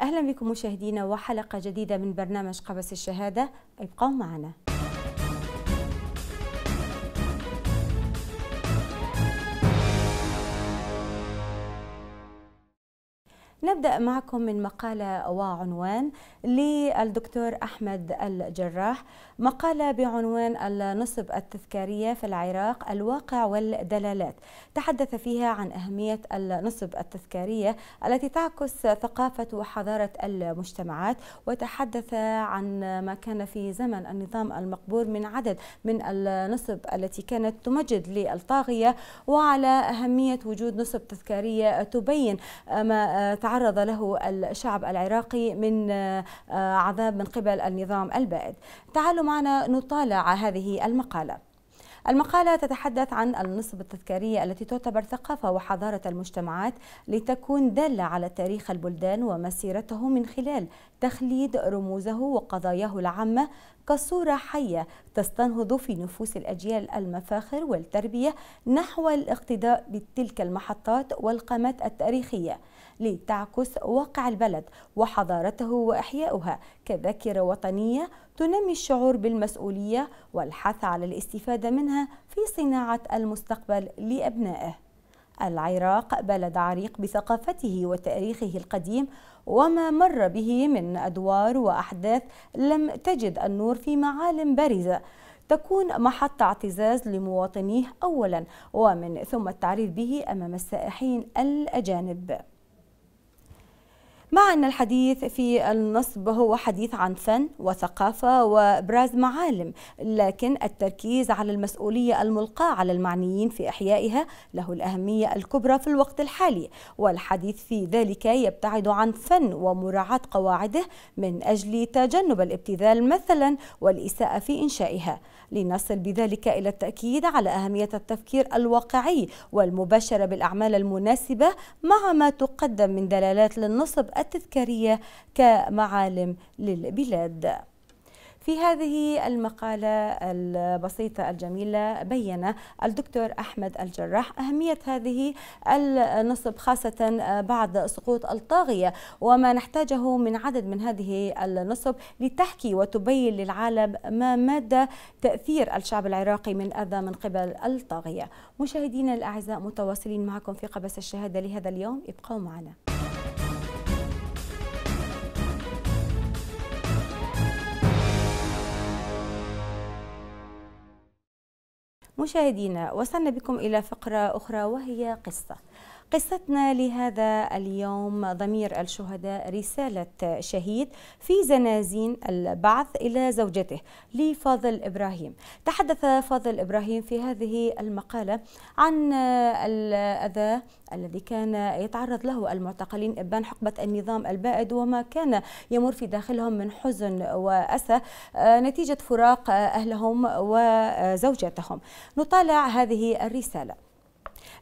أهلا بكم مشاهدينا وحلقة جديدة من برنامج قبس الشهادة ابقوا معنا نبدأ معكم من مقالة وعنوان للدكتور أحمد الجراح مقالة بعنوان النصب التذكارية في العراق الواقع والدلالات تحدث فيها عن أهمية النصب التذكارية التي تعكس ثقافة وحضارة المجتمعات وتحدث عن ما كان في زمن النظام المقبول من عدد من النصب التي كانت تمجد للطاغية وعلى أهمية وجود نصب تذكارية تبين ما تعرض تعرض له الشعب العراقي من آه، عذاب من قبل النظام البائد تعالوا معنا نطالع هذه المقاله المقالة تتحدث عن النصب التذكارية التي تعتبر ثقافة وحضارة المجتمعات لتكون دالة على تاريخ البلدان ومسيرته من خلال تخليد رموزه وقضاياه العامة كصورة حية تستنهض في نفوس الأجيال المفاخر والتربية نحو الاقتداء بتلك المحطات والقامات التاريخية لتعكس واقع البلد وحضارته وإحياؤها كذاكرة وطنية تنمي الشعور بالمسؤولية والحث على الاستفادة منها في صناعة المستقبل لأبنائه العراق بلد عريق بثقافته وتاريخه القديم وما مر به من أدوار وأحداث لم تجد النور في معالم بارزة تكون محط اعتزاز لمواطنيه أولا ومن ثم التعريف به أمام السائحين الأجانب مع أن الحديث في النصب هو حديث عن فن وثقافة وإبراز معالم لكن التركيز على المسؤولية الملقاة على المعنيين في إحيائها له الأهمية الكبرى في الوقت الحالي والحديث في ذلك يبتعد عن فن ومراعاة قواعده من أجل تجنب الابتذال مثلا والإساءة في إنشائها لنصل بذلك إلى التأكيد على أهمية التفكير الواقعي والمباشرة بالأعمال المناسبة مع ما تقدم من دلالات للنصب التذكارية كمعالم للبلاد في هذه المقالة البسيطة الجميلة بين الدكتور أحمد الجراح أهمية هذه النصب خاصة بعد سقوط الطاغية وما نحتاجه من عدد من هذه النصب لتحكي وتبين للعالم ما مدى تأثير الشعب العراقي من أذى من قبل الطاغية مشاهدينا الأعزاء متواصلين معكم في قبس الشهادة لهذا اليوم ابقوا معنا مشاهدينا وصلنا بكم إلى فقرة أخرى وهي قصة قصتنا لهذا اليوم ضمير الشهداء رسالة شهيد في زنازين البعث إلى زوجته لفاضل إبراهيم تحدث فاضل إبراهيم في هذه المقالة عن الأذى الذي كان يتعرض له المعتقلين إبان حقبة النظام البائد وما كان يمر في داخلهم من حزن وأسى آه، نتيجة فراق أهلهم وزوجتهم نطالع هذه الرسالة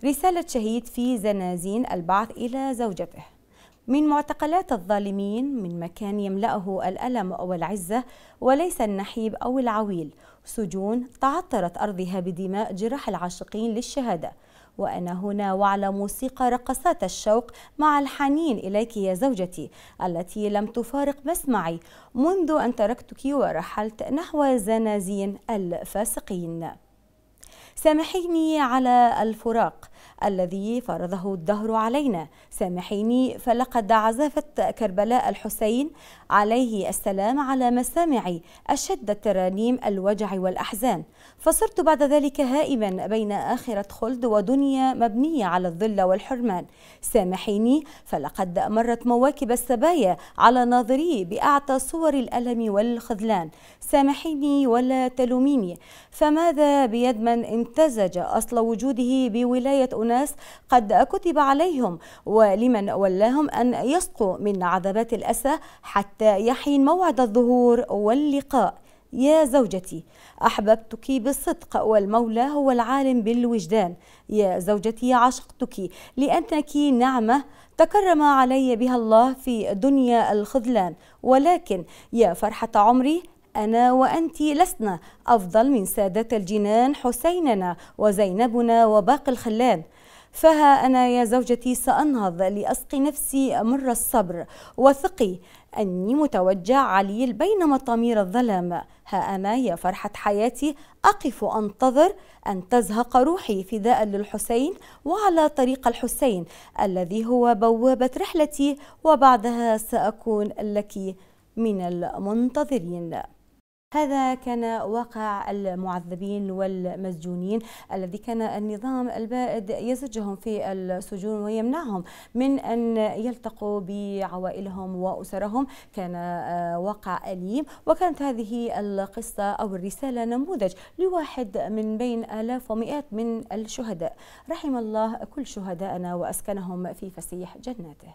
رسالة شهيد في زنازين البعث إلى زوجته من معتقلات الظالمين من مكان يملأه الألم والعزة وليس النحيب أو العويل سجون تعطرت أرضها بدماء جراح العاشقين للشهادة وأنا هنا وعلى موسيقى رقصات الشوق مع الحنين إليك يا زوجتي التي لم تفارق مسمعي منذ أن تركتك ورحلت نحو زنازين الفاسقين سامحيني على الفراق الذي فرضه الدهر علينا سامحيني فلقد عزفت كربلاء الحسين عليه السلام على مسامعي أشد الترانيم الوجع والأحزان فصرت بعد ذلك هائما بين آخرة خلد ودنيا مبنية على الظل والحرمان سامحيني فلقد مرت مواكب السبايا على ناظري بأعتى صور الألم والخذلان سامحيني ولا تلوميني فماذا بيد من إن امتزج أصل وجوده بولاية أناس قد كتب عليهم ولمن ولاهم أن يسقوا من عذابات الأسى حتى يحين موعد الظهور واللقاء يا زوجتي أحببتك بالصدق والمولى هو العالم بالوجدان يا زوجتي عشقتك لأنك نعمة تكرم علي بها الله في دنيا الخذلان ولكن يا فرحة عمري أنا وأنت لسنا أفضل من سادة الجنان حسيننا وزينبنا وباقي الخلان فها أنا يا زوجتي سأنهض لأسقي نفسي مر الصبر وثقي أني متوجع عليل بين مطامير الظلام ها أنا يا فرحة حياتي أقف أنتظر أن تزهق روحي فداء للحسين وعلى طريق الحسين الذي هو بوابة رحلتي وبعدها سأكون لك من المنتظرين هذا كان واقع المعذبين والمسجونين الذي كان النظام البائد يزجهم في السجون ويمنعهم من أن يلتقوا بعوائلهم وأسرهم كان آه، واقع أليم وكانت هذه القصة أو الرسالة نموذج لواحد من بين آلاف ومئات من الشهداء رحم الله كل شهداءنا وأسكنهم في فسيح جناته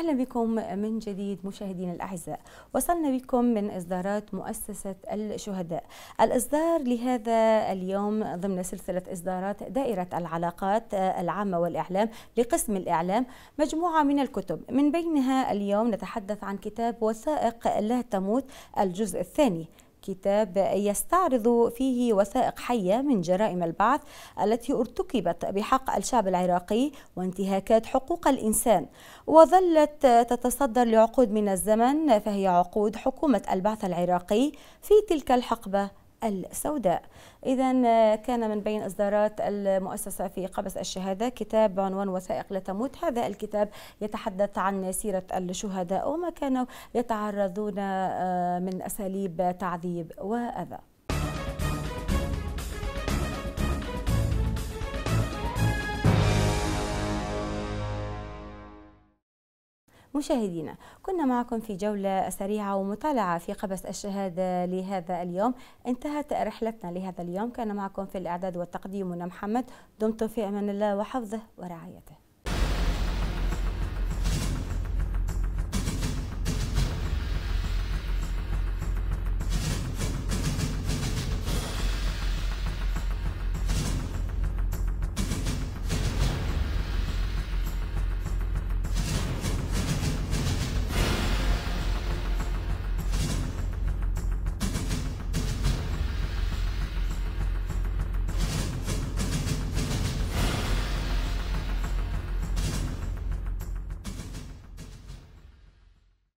أهلا بكم من جديد مشاهدينا الأعزاء وصلنا بكم من إصدارات مؤسسة الشهداء الإصدار لهذا اليوم ضمن سلسلة إصدارات دائرة العلاقات العامة والإعلام لقسم الإعلام مجموعة من الكتب من بينها اليوم نتحدث عن كتاب وثائق لا تموت الجزء الثاني كتاب يستعرض فيه وثائق حية من جرائم البعث التي ارتكبت بحق الشعب العراقي وانتهاكات حقوق الإنسان وظلت تتصدر لعقود من الزمن فهي عقود حكومة البعث العراقي في تلك الحقبة السوداء إذا آه، كان من بين إصدارات المؤسسة في قبس الشهادة كتاب بعنوان وثائق لا تموت هذا الكتاب يتحدث عن سيرة الشهداء وما كانوا يتعرضون آه، من أساليب تعذيب وأذى مشاهدينا كنا معكم في جولة سريعة ومطالعة في قبس الشهادة لهذا اليوم انتهت رحلتنا لهذا اليوم كان معكم في الإعداد والتقديم محمد دمتم في أمان الله وحفظه ورعايته